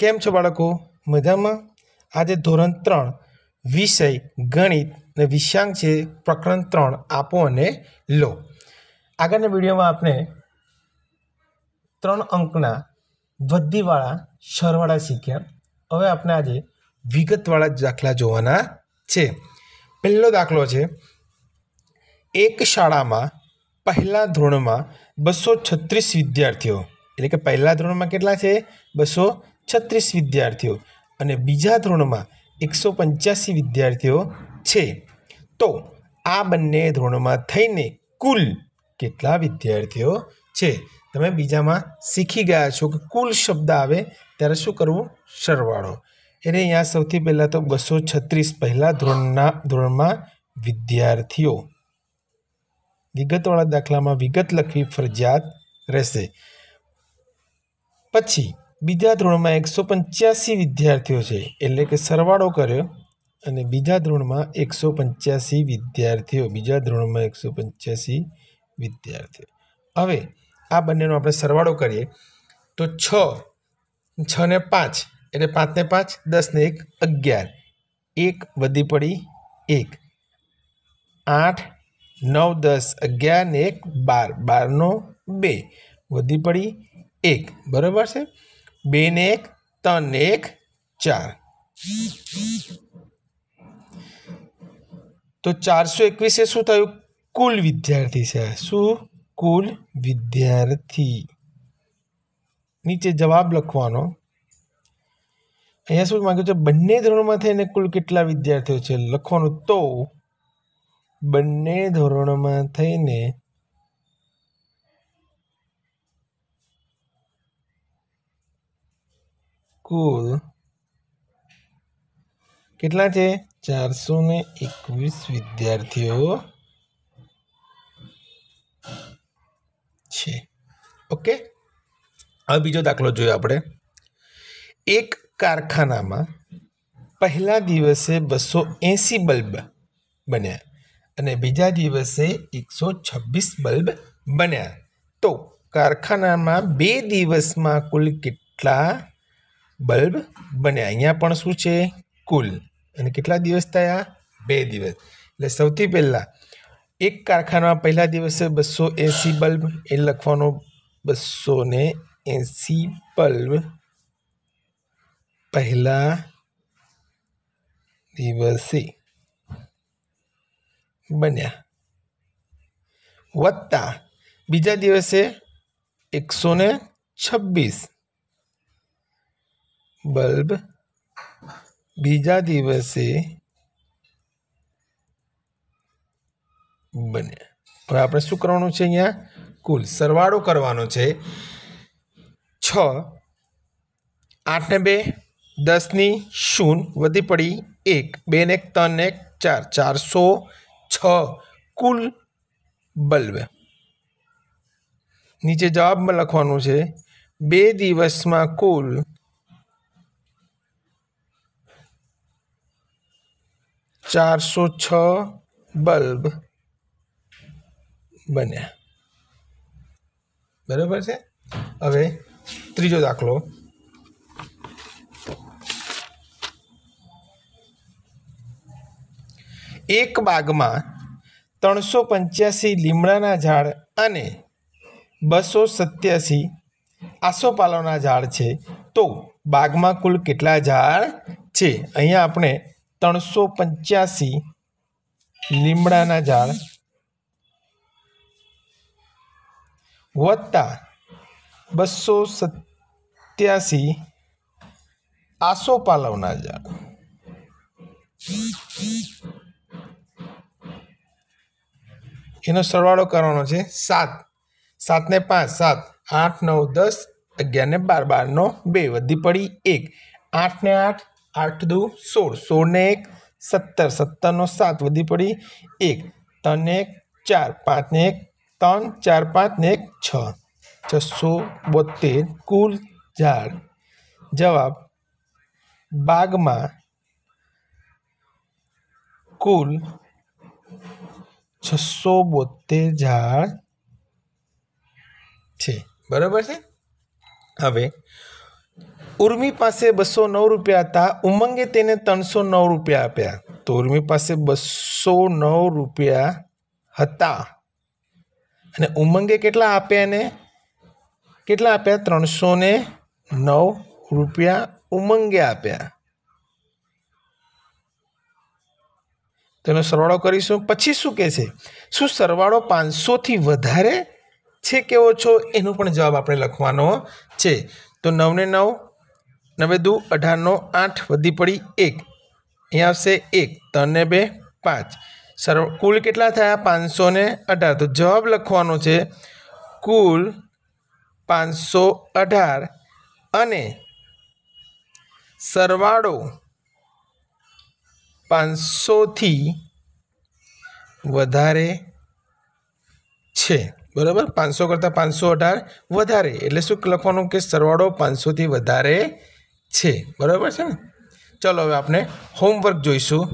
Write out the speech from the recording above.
કેમ છો બાળકો મજામાં આજે ધોરણ ત્રણ વિષય ગણિત અને વિષયાંક છે પ્રકરણ ત્રણ આપો અને લો આગળના વિડીયોમાં આપણે ત્રણ અંકના વધીવાળા સરવાળા શીખ્યા હવે આપણે આજે વિગતવાળા દાખલા જોવાના છે પહેલો દાખલો છે એક શાળામાં પહેલા ધોરણમાં બસો છત્રીસ વિદ્યાર્થીઓ એટલે કે પહેલા ધોરણમાં કેટલા છે બસો છત્રીસ વિદ્યાર્થીઓ અને બીજા ધોરણમાં એકસો પંચ્યાસી વિદ્યાર્થીઓ છે તો આ બંને ધોરણમાં થઈને કુલ કેટલા વિદ્યાર્થીઓ છે તમે બીજામાં શીખી ગયા છો કે કુલ શબ્દ આવે ત્યારે શું કરવું સરવાળો એટલે અહીંયા સૌથી પહેલાં તો બસો છત્રીસ પહેલાં ધોરણના ધોરણમાં વિદ્યાર્થીઓ વિગતવાળા દાખલામાં વિગત લખવી ફરજિયાત રહેશે પછી બીજા ધોરણમાં એકસો પંચ્યાસી વિદ્યાર્થીઓ છે એટલે કે સરવાળો કર્યો અને બીજા ધોરણમાં એકસો પંચ્યાસી વિદ્યાર્થીઓ બીજા ધોરણમાં એકસો પંચ્યાસી વિદ્યાર્થીઓ હવે આ બંનેનો આપણે સરવાળો કરીએ તો છ છ ને પાંચ એટલે પાંચને પાંચ દસને એક અગિયાર એક વધી પડી એક આઠ નવ દસ અગિયાર ને એક બાર બારનો બે વધી પડી એક બરાબર છે બેને એક ત્રણ એક ચાર તો ચારસો એકવીસ એ શું થયું કુલ વિદ્યાર્થી છે શું કુલ વિદ્યાર્થી નીચે જવાબ લખવાનો અહીંયા શું માગ્યું છે બંને ધોરણમાં થઈને કુલ કેટલા વિદ્યાર્થીઓ છે લખવાનું તો બંને ધોરણમાં થઈને કુલ કેટલા છે ચારસો ને એકવીસ વિદ્યાર્થીઓ છે ઓકે હવે બીજો દાખલો જોયો આપણે એક કારખાનામાં પહેલા દિવસે બસો એંસી બલ્બ બન્યા અને બીજા દિવસે એકસો છવ્વીસ બલ્બ બન્યા તો કારખાનામાં બે દિવસમાં કુલ કેટલા બલ્બ બન્યા અહીંયા પણ શું છે કુલ અને કેટલા દિવસ થયા બે દિવસ એટલે સૌથી પહેલાં એક કારખાનામાં પહેલા દિવસે બસો એસી બલ્બ એ લખવાનો બસો ને એંસી બલ્બ પહેલા દિવસે બન્યા વત્તા બીજા દિવસે એકસો ને છવ્વીસ બલ્બ બીજા દિવસે બન્યા હવે આપણે શું કરવાનું છે અહીંયા કુલ સરવાળો કરવાનો છે છ આઠને બે દસની શૂન વધી પડી એક બે ને એક ત્રણ ને ચાર ચારસો છ કુલ બલ્બ નીચે જવાબમાં લખવાનું છે બે દિવસમાં કુલ ચારસો છ બલ્બ બન્યા બરાબર છે હવે ત્રીજો દાખલો એક બાગમાં ત્રણસો પંચ્યાસી લીમડાના ઝાડ અને બસો સત્યાસી આસોપાલવના ઝાડ છે તો બાગમાં કુલ કેટલા ઝાડ છે અહીંયા આપણે ત્રણસો પંચ્યાસી લીમડાના ઝાડ વત્તા બસો સત્યાસી પાલવના ઝાડ એનો સરવાળો કરવાનો છે સાત સાતને પાંચ સાત આઠ નવ દસ અગિયાર ને બાર બારનો બે વધી પડી એક આઠ ને આઠ આઠ દુ સોળ સોળને એક સત્તર સત્તરનો સાત વધી પડી એક ત્રણને એક ચાર પાંચને એક ત્રણ ચાર પાંચને એક છ છસો બોતેર કુલ ઝાડ જવાબ બાગમાં કુલ છસો બોતેર ઝાડ છે બરાબર છે હવે ઉર્મી પાસે બસો નવ રૂપિયા હતા ઉમંગે તેને ત્રણસો નવ રૂપિયા આપ્યા તો ઉર્મી પાસે બસો નવ રૂપિયા હતા અને ઉમંગે કેટલા આપ્યા એને કેટલા આપ્યા ત્રણસો ને નવ રૂપિયા ઉમંગે આપ્યા તેનો સરવાળો કરીશું પછી શું કહે છે શું સરવાળો પાંચસોથી વધારે છે કે ઓછો એનો પણ જવાબ આપણે લખવાનો છે તો નવને નવ નવે દુ અઢારનો આઠ વધી પડી એક અહીંયા આવશે એક ત્રણને બે પાંચ સર્વ કુલ કેટલા થયા પાંચસો ને અઢાર તો જવાબ લખવાનો છે કુલ પાંચસો અઢાર અને સરવાળો પાંચસોથી વધારે છે બરાબર પાંચસો કરતાં પાંચસો અઢાર વધારે એટલે શું લખવાનું કે સરવાળો પાંચસોથી વધારે છે બરાબર છે ને ચાલો હવે આપણે હોમવર્ક જોઈશું